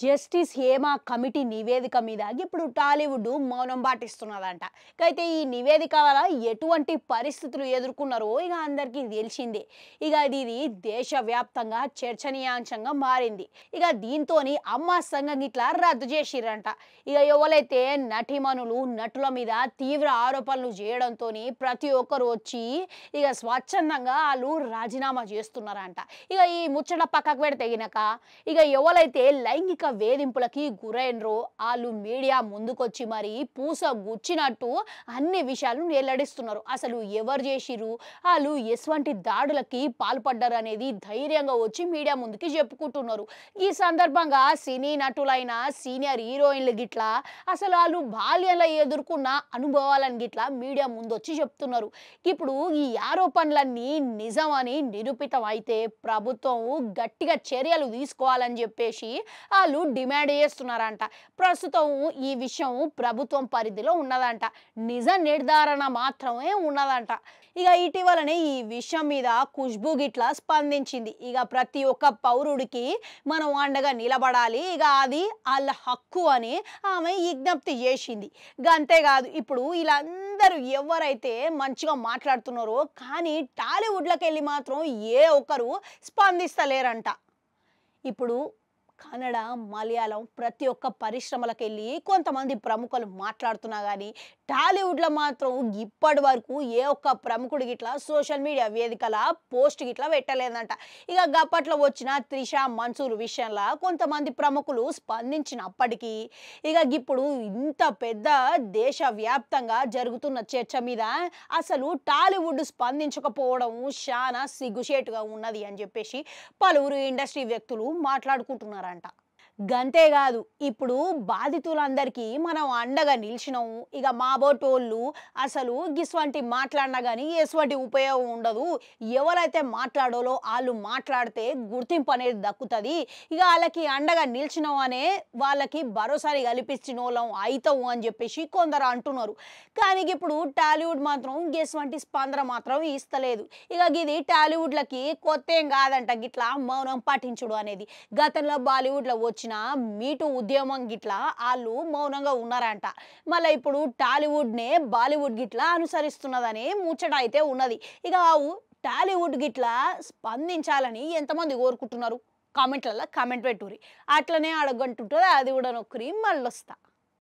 justice Hema committee నివేదిక మీద ఇప్పుడు టాలీవుడ్ మౌనం పాటిస్తున్నదంట అయితే ఈ నివేదిక వల్ల ఎటువంటి పరిస్థితులు ఎదుర్కొన్నారో ఇక అందరికీ తెలిసిందే ఇక ఇది దేశవ్యాప్తంగా చర్చనీయాంశంగా మారింది ఇక దీంతో అమ్మ సంఘం ఇట్లా రద్దు చేసిరంట ఇక ఎవరైతే నటిమనులు నటుల మీద తీవ్ర ఆరోపణలు చేయడంతో ప్రతి ఒక్కరు వచ్చి ఇక స్వచ్ఛందంగా వాళ్ళు రాజీనామా చేస్తున్నారంట ఇక ఈ ముచ్చట పక్కకు పెడితే ఇక ఎవరైతే లైంగిక వేధింపులకి గురైనరు వాళ్ళు మీడియా ముందుకొచ్చి మరి పూస గుచ్చినట్టు అన్ని విషయాలను నిలడిస్తున్నారు అసలు ఎవరు చేసిరు వాళ్ళు ఎటువంటి దాడులకి పాల్పడ్డారు అనేది ధైర్యంగా వచ్చి మీడియా ముందుకి చెప్పుకుంటున్నారు ఈ సందర్భంగా సినీ నటులైన సీనియర్ హీరోయిన్లు గిట్లా అసలు వాళ్ళు బాల్యంలో ఎదుర్కొన్న అనుభవాలను గిట్లా మీడియా ముందు వచ్చి చెప్తున్నారు ఇప్పుడు ఈ ఆరోపణలన్నీ నిజమని నిరూపితం అయితే ప్రభుత్వం గట్టిగా చర్యలు తీసుకోవాలని చెప్పేసి వాళ్ళు రైతులు డిమాండ్ చేస్తున్నారంట ప్రస్తుతం ఈ విషయం ప్రభుత్వం పరిధిలో ఉన్నదంట నిజ నిర్ధారణ మాత్రమే ఉన్నదంట ఇక ఇటీవలనే ఈ విషయం మీద ఖుష్బూ గిట్లా స్పందించింది ఇక ప్రతి ఒక్క పౌరుడికి మనం అండగా నిలబడాలి ఇక అది వాళ్ళ హక్కు అని ఆమె విజ్ఞప్తి చేసింది అంతేకాదు ఇప్పుడు ఇలా అందరూ ఎవరైతే మంచిగా మాట్లాడుతున్నారో కానీ టాలీవుడ్లోకి వెళ్ళి మాత్రం ఏ ఒక్కరు స్పందిస్తలేరంట ఇప్పుడు కన్నడ మలయాళం ప్రతి ఒక్క పరిశ్రమలకు వెళ్ళి కొంతమంది ప్రముఖులు మాట్లాడుతున్నా కానీ టాలీవుడ్లో మాత్రం ఇప్పటి వరకు ఏ ఒక్క ప్రముఖుడు గిట్లా సోషల్ మీడియా వేదికల పోస్ట్ గిట్లా పెట్టలేదంట ఇక గప్పట్లో వచ్చిన త్రిష మన్సూర్ విషయంలో కొంతమంది ప్రముఖులు స్పందించినప్పటికీ ఇక ఇప్పుడు ఇంత పెద్ద దేశవ్యాప్తంగా జరుగుతున్న చర్చ మీద అసలు టాలీవుడ్ స్పందించకపోవడం చాలా సిగ్గుచేటుగా ఉన్నది అని చెప్పేసి పలువురు ఇండస్ట్రీ వ్యక్తులు మాట్లాడుకుంటున్నారు చేస్తారంట గంతేకాదు ఇప్పుడు బాధితులందరికీ మనం అండగా నిలిచినాము ఇక మా బోటోళ్ళు అసలు గిస్వంటి మాట్లాడినా కానీ ఎటువంటి ఉపయోగం ఉండదు ఎవరైతే మాట్లాడాలో వాళ్ళు మాట్లాడితే గుర్తింపు అనేది దక్కుతుంది ఇక వాళ్ళకి అండగా నిలిచినాం అనే వాళ్ళకి భరోసాని కల్పించినోళ్ళం అవుతావు అని చెప్పేసి కొందరు అంటున్నారు కానీ ఇప్పుడు టాలీవుడ్ మాత్రం గెస్వంటి స్పందన మాత్రం ఇస్తలేదు ఇక ఇది టాలీవుడ్లకి కొత్త ఏం కాదంట గిట్లా మౌనం పాటించుడు అనేది గతంలో బాలీవుడ్లో వచ్చి వచ్చిన మీటు ఉద్యమం గిట్లా వాళ్ళు మౌనంగా ఉన్నారంట మళ్ళీ ఇప్పుడు టాలీవుడ్నే బాలీవుడ్ గిట్ల అనుసరిస్తున్నదని ముచ్చట అయితే ఉన్నది ఇక టాలీవుడ్ గిట్లా స్పందించాలని ఎంతమంది కోరుకుంటున్నారు కామెంట్లలో కామెంట్ పెట్టుకురి అట్లనే అడగంటుంటుంది అది కూడా నొక్కరి మళ్ళొస్తాను